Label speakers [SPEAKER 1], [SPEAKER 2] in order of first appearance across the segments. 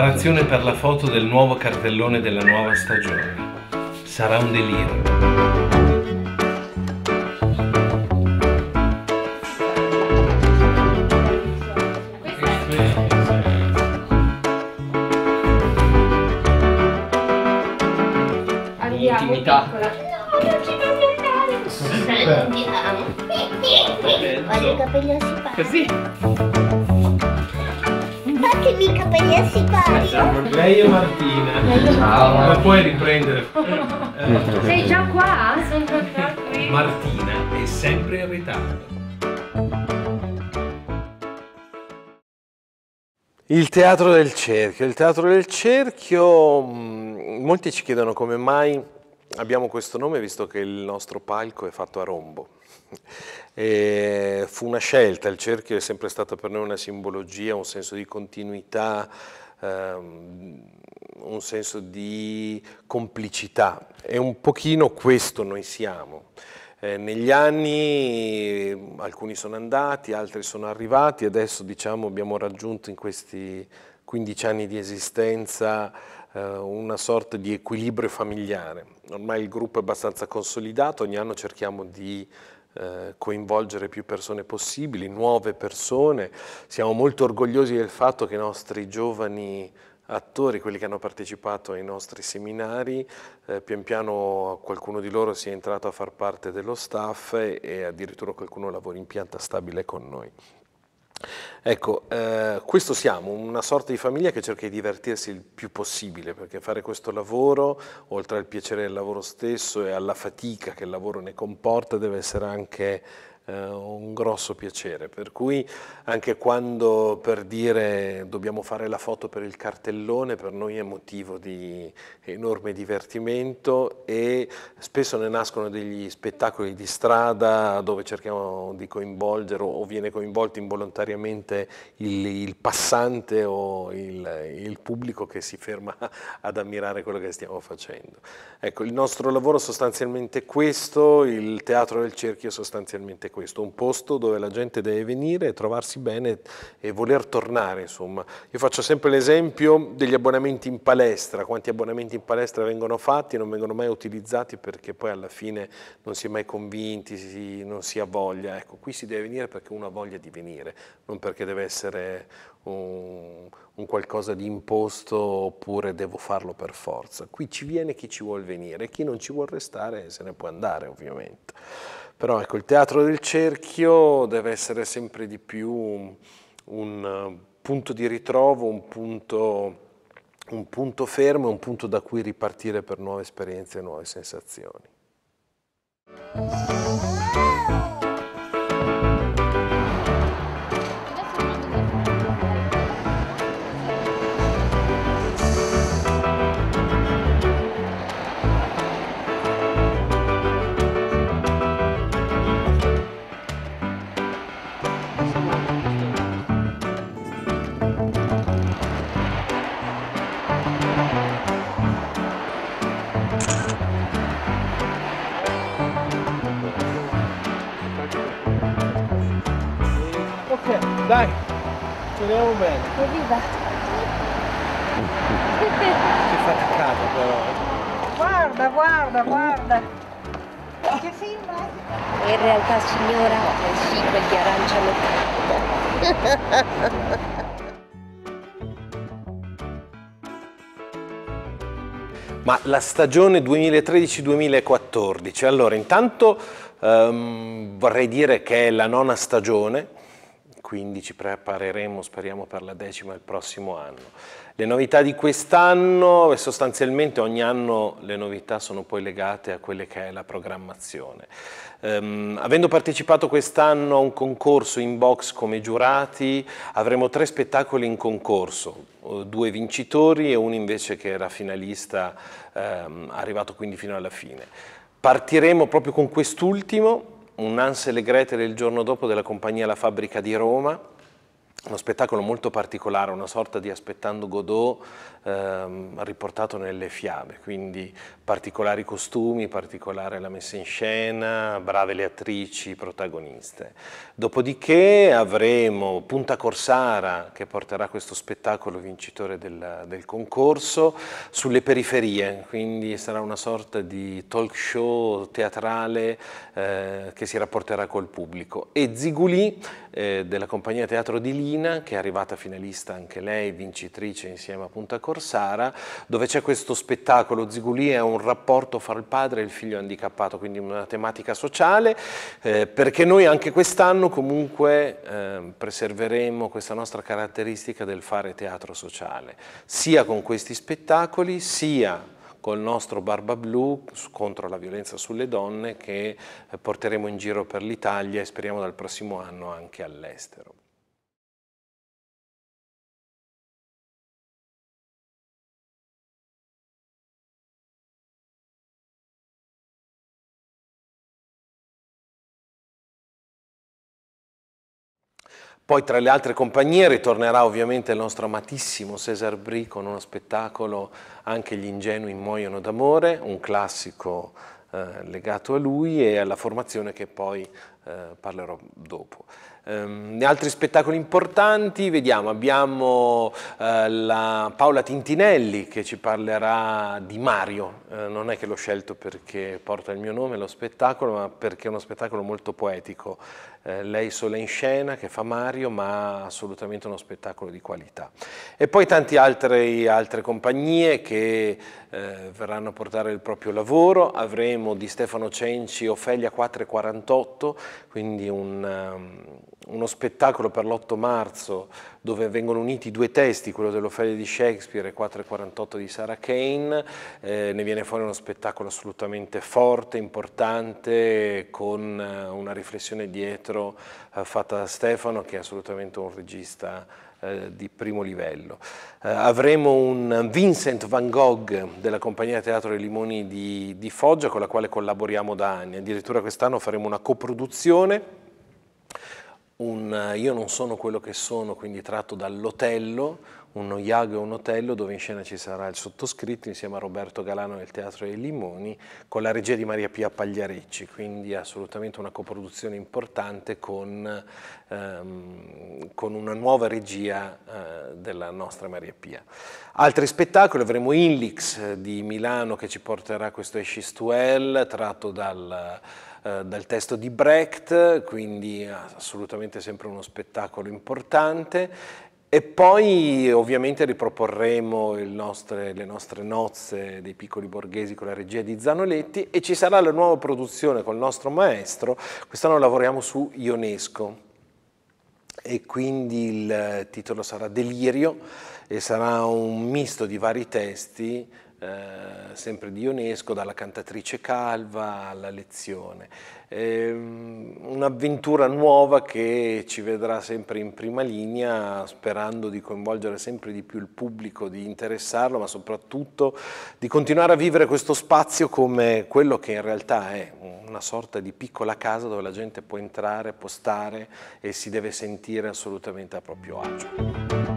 [SPEAKER 1] preparazione per la foto del nuovo cartellone della nuova stagione. Sarà un delirio. intimità. No, non ci andare. Voglio i capelli assipati. Così che mica prendersi pari. Siamo lei e Martina. Ciao. Ma puoi riprendere. Sei già qua? Sono già qui. Martina è sempre in ritardo. Il teatro del cerchio. Il teatro del cerchio, mm, molti ci chiedono come mai abbiamo questo nome visto che il nostro palco è fatto a rombo. E fu una scelta, il cerchio è sempre stato per noi una simbologia, un senso di continuità, um, un senso di complicità e un pochino questo noi siamo. Eh, negli anni alcuni sono andati, altri sono arrivati, adesso diciamo, abbiamo raggiunto in questi 15 anni di esistenza eh, una sorta di equilibrio familiare. Ormai il gruppo è abbastanza consolidato, ogni anno cerchiamo di eh, coinvolgere più persone possibili, nuove persone. Siamo molto orgogliosi del fatto che i nostri giovani attori, quelli che hanno partecipato ai nostri seminari, eh, pian piano qualcuno di loro si è entrato a far parte dello staff e, e addirittura qualcuno lavora in pianta stabile con noi. Ecco, eh, questo siamo, una sorta di famiglia che cerca di divertirsi il più possibile, perché fare questo lavoro, oltre al piacere del lavoro stesso e alla fatica che il lavoro ne comporta, deve essere anche eh, un grosso piacere, per cui anche quando per dire dobbiamo fare la foto per il cartellone, per noi è motivo di enorme divertimento e spesso ne nascono degli spettacoli di strada dove cerchiamo di coinvolgere o viene coinvolto involontariamente il, il passante o il, il, pubblico che si ferma ad ammirare quello che stiamo facendo. Ecco, il nostro lavoro sostanzialmente questo, il teatro del cerchio sostanzialmente questo questo, un posto dove la gente deve venire, e trovarsi bene e voler tornare. Insomma. Io faccio sempre l'esempio degli abbonamenti in palestra, quanti abbonamenti in palestra vengono fatti e non vengono mai utilizzati perché poi alla fine non si è mai convinti, si, non si ha voglia. Ecco, qui si deve venire perché uno ha voglia di venire, non perché deve essere un, un qualcosa di imposto oppure devo farlo per forza. Qui ci viene chi ci vuol venire, chi non ci vuol restare se ne può andare ovviamente. Però ecco, il teatro del cerchio deve essere sempre di più un, un eh, punto di ritrovo, un punto, un punto fermo, un punto da cui ripartire per nuove esperienze e nuove sensazioni. bene. Evviva! che faticato però. Eh? Guarda, guarda, guarda. Che film è? In realtà signora è il sequel di Arancia Meccanica. Ma la stagione 2013-2014, allora intanto ehm, vorrei dire che è la nona stagione, quindi ci prepareremo, speriamo, per la decima il prossimo anno. Le novità di quest'anno, sostanzialmente ogni anno le novità sono poi legate a quelle che è la programmazione. Um, avendo partecipato quest'anno a un concorso in box come giurati, avremo tre spettacoli in concorso, due vincitori e uno invece che era finalista, um, arrivato quindi fino alla fine. Partiremo proprio con quest'ultimo, un Ansel e Gretel il giorno dopo della compagnia La Fabbrica di Roma, uno spettacolo molto particolare, una sorta di aspettando Godot ehm, riportato nelle fiabe, quindi particolari costumi, particolare la messa in scena, brave le attrici, protagoniste. Dopodiché avremo Punta Corsara che porterà questo spettacolo vincitore del, del concorso sulle periferie, quindi sarà una sorta di talk show teatrale eh, che si rapporterà col pubblico. E Ziguli eh, della compagnia Teatro di Lima Marina, che è arrivata finalista anche lei, vincitrice insieme a Punta Corsara, dove c'è questo spettacolo Ziguli è un rapporto fra il padre e il figlio handicappato, quindi una tematica sociale, eh, perché noi anche quest'anno comunque eh, preserveremo questa nostra caratteristica del fare teatro sociale, sia con questi spettacoli, sia col nostro Barba Blu contro la violenza sulle donne che eh, porteremo in giro per l'Italia e speriamo dal prossimo anno anche all'estero. Poi tra le altre compagnie ritornerà ovviamente il nostro amatissimo Cesar Bri con uno spettacolo Anche gli ingenui muoiono d'amore, un classico eh, legato a lui e alla formazione che poi eh, parlerò dopo. Um, altri spettacoli importanti, vediamo, abbiamo uh, la Paola Tintinelli che ci parlerà di Mario, uh, non è che l'ho scelto perché porta il mio nome lo spettacolo, ma perché è uno spettacolo molto poetico, uh, lei sola in scena che fa Mario, ma assolutamente uno spettacolo di qualità. E poi tante altre, altre compagnie che verranno a portare il proprio lavoro, avremo di Stefano Cenci Ofelia 448, quindi un... Um, uno spettacolo per l'8 marzo dove vengono uniti due testi, quello dell'Ofelia di Shakespeare e 448 di Sarah Kane, eh, ne viene fuori uno spettacolo assolutamente forte, importante, con eh, una riflessione dietro eh, fatta da Stefano che è assolutamente un regista eh, di primo livello. Eh, avremo un Vincent Van Gogh della compagnia Teatro dei Limoni di, di Foggia con la quale collaboriamo da anni, addirittura quest'anno faremo una coproduzione un eh, Io non sono quello che sono, quindi tratto dall'Otello, uno Iago e un Otello, dove in scena ci sarà il sottoscritto insieme a Roberto Galano del Teatro dei Limoni, con la regia di Maria Pia Pagliarecci, quindi assolutamente una coproduzione importante con, ehm, con una nuova regia eh, della nostra Maria Pia. Altri spettacoli, avremo Inlix eh, di Milano che ci porterà questo Escistuel, tratto dal eh, dal testo di Brecht, quindi assolutamente sempre uno spettacolo importante. E poi ovviamente riproporremo nostre, le nostre nozze dei piccoli borghesi con la regia di Zanoletti e ci sarà la nuova produzione col nostro maestro. Quest'anno lavoriamo su Ionesco e quindi il titolo sarà Delirio e sarà un misto di vari testi eh, sempre di Ionesco, dalla cantatrice calva alla lezione. Eh, Un'avventura nuova che ci vedrà sempre in prima linea, sperando di coinvolgere sempre di più il pubblico, di interessarlo, ma soprattutto di continuare a vivere questo spazio come quello che in realtà è una sorta di piccola casa dove la gente può entrare, può stare e si deve sentire assolutamente a proprio agio.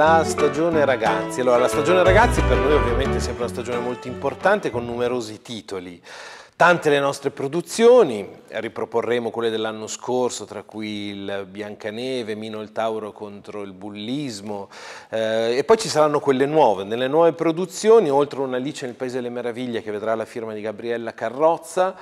[SPEAKER 1] la stagione ragazzi. Allora, la stagione ragazzi per noi ovviamente è sempre una stagione molto importante con numerosi titoli. Tante le nostre produzioni, riproporremo quelle dell'anno scorso, tra cui il Biancaneve, Mino il Tauro contro il bullismo, eh, e poi ci saranno quelle nuove. Nelle nuove produzioni, oltre a un'Alice nel Paese delle Meraviglie che vedrà la firma di Gabriella Carrozza,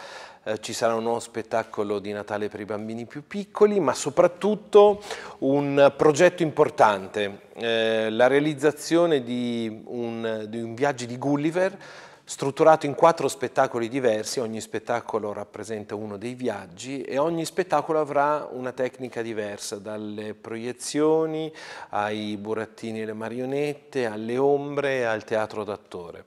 [SPEAKER 1] eh, ci sarà uno spettacolo di Natale per i bambini più piccoli, ma soprattutto un progetto importante, eh, la realizzazione di un, di un viaggio di Gulliver strutturato in quattro spettacoli diversi, ogni spettacolo rappresenta uno dei viaggi e ogni spettacolo avrà una tecnica diversa, dalle proiezioni ai burattini e le marionette, alle ombre, al teatro d'attore.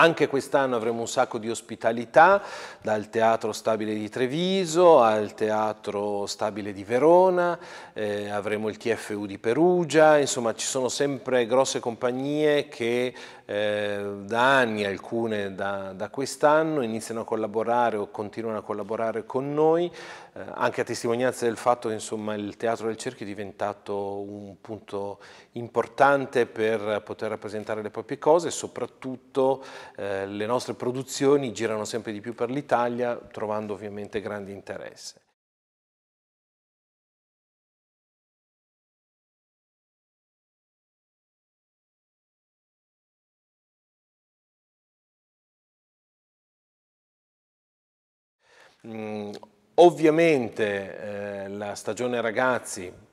[SPEAKER 1] Anche quest'anno avremo un sacco di ospitalità, dal Teatro Stabile di Treviso al Teatro Stabile di Verona, eh, avremo il TFU di Perugia, insomma ci sono sempre grosse compagnie che eh, da anni, alcune da, da quest'anno, iniziano a collaborare o continuano a collaborare con noi, eh, anche a testimonianza del fatto che insomma, il Teatro del Cerchio è diventato un punto importante per poter rappresentare le proprie cose, e soprattutto eh, le nostre produzioni girano sempre di più per l'Italia, trovando ovviamente grande interesse. ovviamente eh, la stagione ragazzi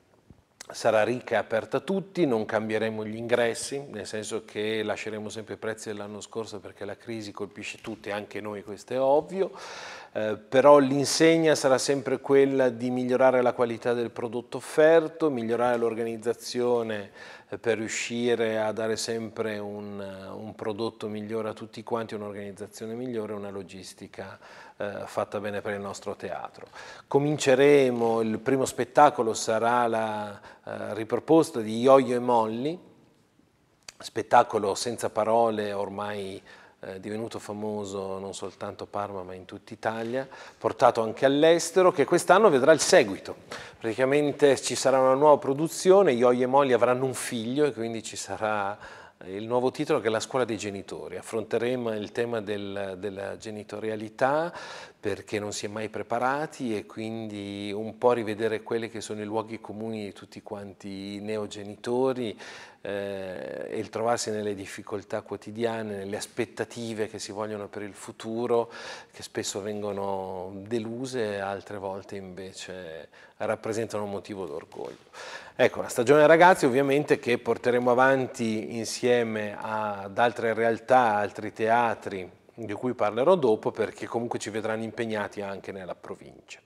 [SPEAKER 1] sarà ricca e aperta a tutti, non cambieremo gli ingressi, nel senso che lasceremo sempre i prezzi dell'anno scorso perché la crisi colpisce tutti, anche noi questo è ovvio, eh, però l'insegna sarà sempre quella di migliorare la qualità del prodotto offerto, migliorare l'organizzazione eh, per riuscire a dare sempre un, un prodotto migliore a tutti quanti, un'organizzazione migliore, una logistica migliore eh, fatta bene per il nostro teatro. Cominceremo, il primo spettacolo sarà la eh, riproposta di yo e Molly, spettacolo senza parole ormai eh, divenuto famoso non soltanto a Parma ma in tutta Italia, portato anche all'estero, che quest'anno vedrà il seguito. Praticamente ci sarà una nuova produzione, Ioie e Molly avranno un figlio e quindi ci sarà il nuovo titolo che è la scuola dei genitori. Affronteremo il tema del, della genitorialità perché non si è mai preparati e quindi un po' rivedere quelli che sono i luoghi comuni di tutti quanti i neogenitori, eh, il trovarsi nelle difficoltà quotidiane, nelle aspettative che si vogliono per il futuro, che spesso vengono deluse, altre volte invece rappresentano un motivo d'orgoglio. Ecco, la stagione ragazzi ovviamente che porteremo avanti insieme ad altre realtà, altri teatri, di cui parlerò dopo perché comunque ci vedranno impegnati anche nella provincia.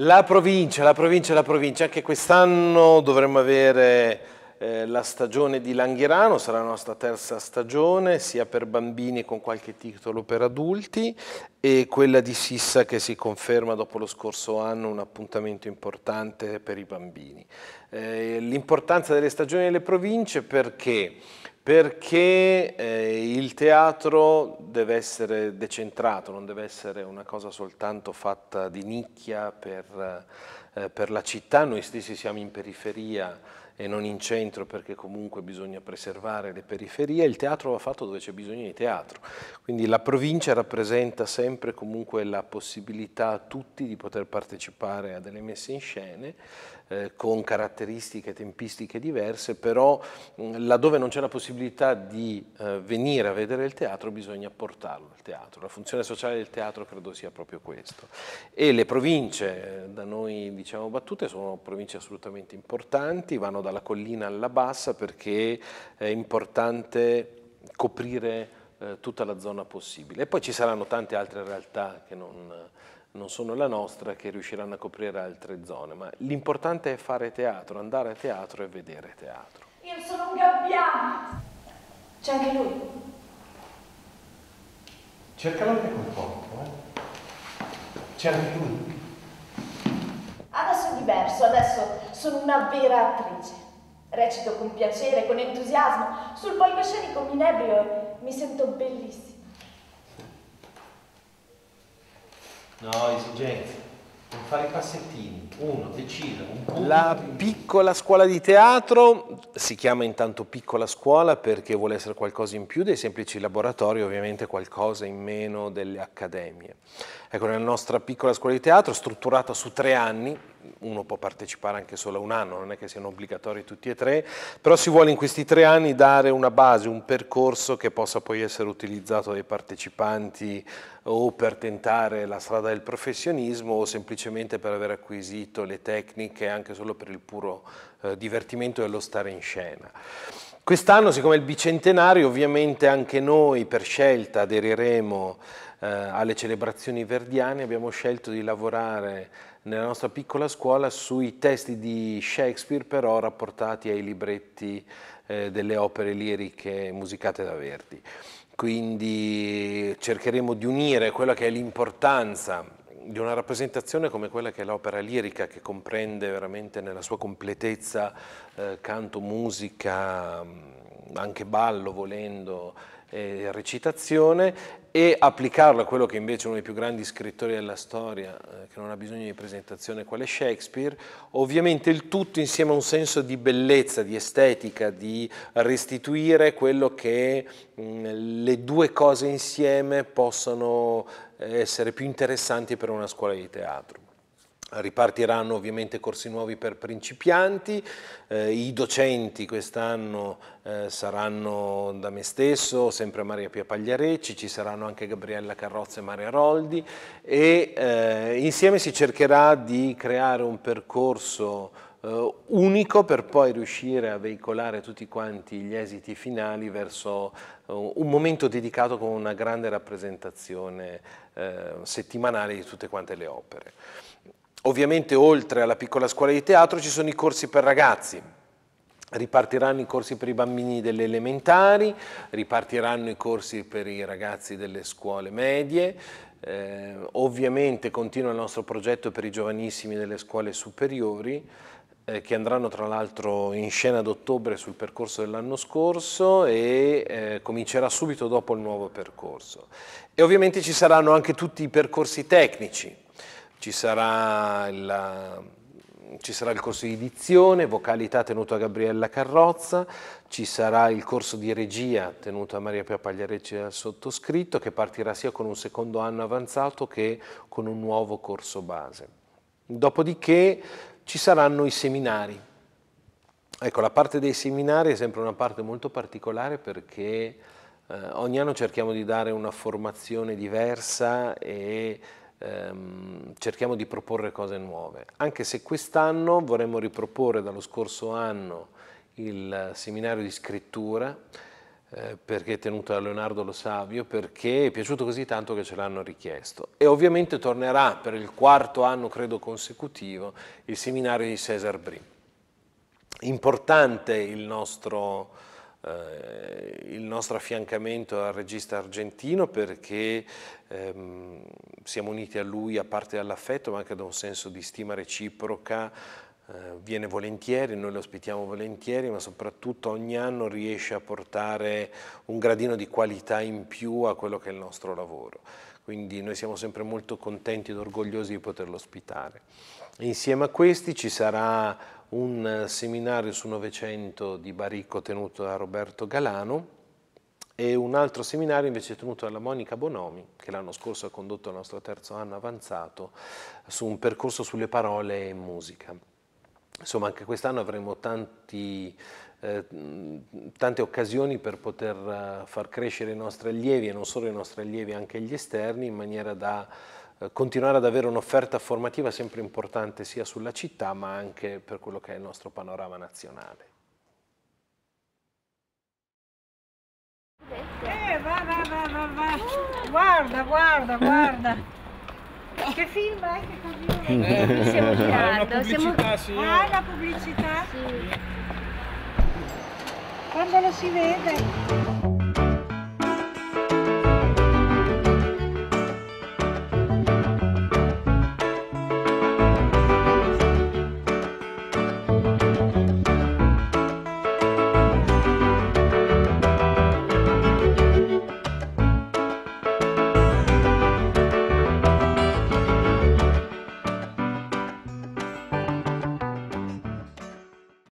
[SPEAKER 1] La provincia, la provincia, la provincia, anche quest'anno dovremmo avere eh, la stagione di Langhirano, sarà la nostra terza stagione, sia per bambini con qualche titolo per adulti e quella di Sissa che si conferma dopo lo scorso anno un appuntamento importante per i bambini. Eh, L'importanza delle stagioni delle province perché perché eh, il teatro deve essere decentrato, non deve essere una cosa soltanto fatta di nicchia per, eh, per la città, noi stessi siamo in periferia e non in centro perché comunque bisogna preservare le periferie, il teatro va fatto dove c'è bisogno di teatro. Quindi la provincia rappresenta sempre comunque la possibilità a tutti di poter partecipare a delle messe in scene eh, con caratteristiche tempistiche diverse, però mm, laddove non c'è la possibilità di eh, venire a vedere il teatro bisogna portarlo al teatro. La funzione sociale del teatro credo sia proprio questo. E le province eh, da noi diciamo battute sono province assolutamente importanti, vanno dalla collina alla bassa perché è importante coprire eh, tutta la zona possibile. E poi ci saranno tante altre realtà che non non sono la nostra, che riusciranno a coprire altre zone, ma l'importante è fare teatro, andare a teatro e vedere teatro. Io sono un gabbiano! C'è anche lui. Cercalo anche col corpo, eh. C'è anche lui. Adesso è diverso, adesso sono una vera attrice. Recito con piacere, con entusiasmo. Sul palcoscenico mi inebrio e mi sento bellissima. No, esigenze. Non fare i passettini. Uno, decido. Un La piccola scuola di teatro si chiama intanto piccola scuola perché vuole essere qualcosa in più dei semplici laboratori, ovviamente qualcosa in meno delle accademie. Ecco, nella nostra piccola scuola di teatro, strutturata su tre anni, uno può partecipare anche solo a un anno, non è che siano obbligatori tutti e tre, però si vuole in questi tre anni dare una base, un percorso che possa poi essere utilizzato dai partecipanti o per tentare la strada del professionismo o semplicemente per aver acquisito le tecniche anche solo per il puro eh, divertimento dello stare in scena. Quest'anno, siccome è il bicentenario, ovviamente anche noi per scelta aderiremo eh, alle celebrazioni verdiane abbiamo scelto di lavorare nella nostra piccola scuola sui testi di Shakespeare però rapportati ai libretti eh, delle opere liriche musicate da Verdi. Quindi cercheremo di unire quella che è l'importanza di una rappresentazione come quella che è l'opera lirica, che comprende veramente nella sua completezza eh, canto, musica, mm, anche ballo volendo, e eh, recitazione e applicarlo a quello che invece è uno dei più grandi scrittori della storia, eh, che non ha bisogno di presentazione, quale Shakespeare, ovviamente il tutto insieme a un senso di bellezza, di estetica, di restituire quello che mh, mm, le due cose insieme possono eh, essere più interessanti per una scuola di teatro. Ripartiranno ovviamente corsi nuovi per principianti, eh, i docenti quest'anno eh, saranno da me stesso, sempre Maria Pia Pagliarecci, ci saranno anche Gabriella Carrozza e Maria Roldi e eh, insieme si cercherà di creare un percorso eh, unico per poi riuscire a veicolare tutti quanti gli esiti finali verso eh, un momento dedicato con una grande rappresentazione eh, settimanale di tutte quante le opere. Ovviamente oltre alla piccola scuola di teatro ci sono i corsi per ragazzi, Ripartiranno i corsi per i bambini delle elementari, ripartiranno i corsi per i ragazzi delle scuole medie, eh, ovviamente continua il nostro progetto per i giovanissimi delle scuole superiori eh, che andranno tra l'altro in scena ad ottobre sul percorso dell'anno scorso e eh, comincerà subito dopo il nuovo percorso. E ovviamente ci saranno anche tutti i percorsi tecnici, ci sarà il, ci sarà il corso di edizione, vocalità tenuto a Gabriella Carrozza, ci sarà il corso di regia tenuto a Maria Pia Pagliarecci al sottoscritto che partirà sia con un secondo anno avanzato che con un nuovo corso base. Dopodiché ci saranno i seminari. Ecco, la parte dei seminari è sempre una parte molto particolare perché eh, ogni anno cerchiamo di dare una formazione diversa e ehm, cerchiamo di proporre cose nuove, anche se quest'anno vorremmo riproporre dallo scorso anno il seminario di scrittura, eh, perché è tenuto da Leonardo Lo Savio, perché è piaciuto così tanto che ce l'hanno richiesto. E ovviamente tornerà per il quarto anno, credo, consecutivo, il seminario di Cesar Brin. Importante il nostro eh, il nostro affiancamento al regista argentino perché ehm, siamo uniti a lui a parte dall'affetto ma anche da un senso di stima reciproca eh, viene volentieri, noi lo ospitiamo volentieri, ma soprattutto ogni anno riesce a portare un gradino di qualità in più a quello che è il nostro lavoro. Quindi noi siamo sempre molto contenti ed orgogliosi di poterlo ospitare. Insieme a questi ci sarà un eh, seminario su Novecento di Baricco tenuto da Roberto Galano e un altro seminario invece tenuto dalla Monica Bonomi, che l'anno scorso ha condotto il nostro terzo anno avanzato, su un percorso sulle parole e musica. Insomma, anche quest'anno avremo tanti, eh, tante occasioni per poter eh, far crescere i nostri allievi, e non solo i nostri allievi, anche gli esterni, in maniera da eh, continuare ad avere un'offerta formativa sempre importante sia sulla città ma anche per quello che è il nostro panorama nazionale. Eh, va, va, va, va, va. Guarda, guarda, guarda. Che film è che coglione? Eh, stiamo eh, girando. Siamo... Ah, ah, la pubblicità? Sì. Quando lo si vede?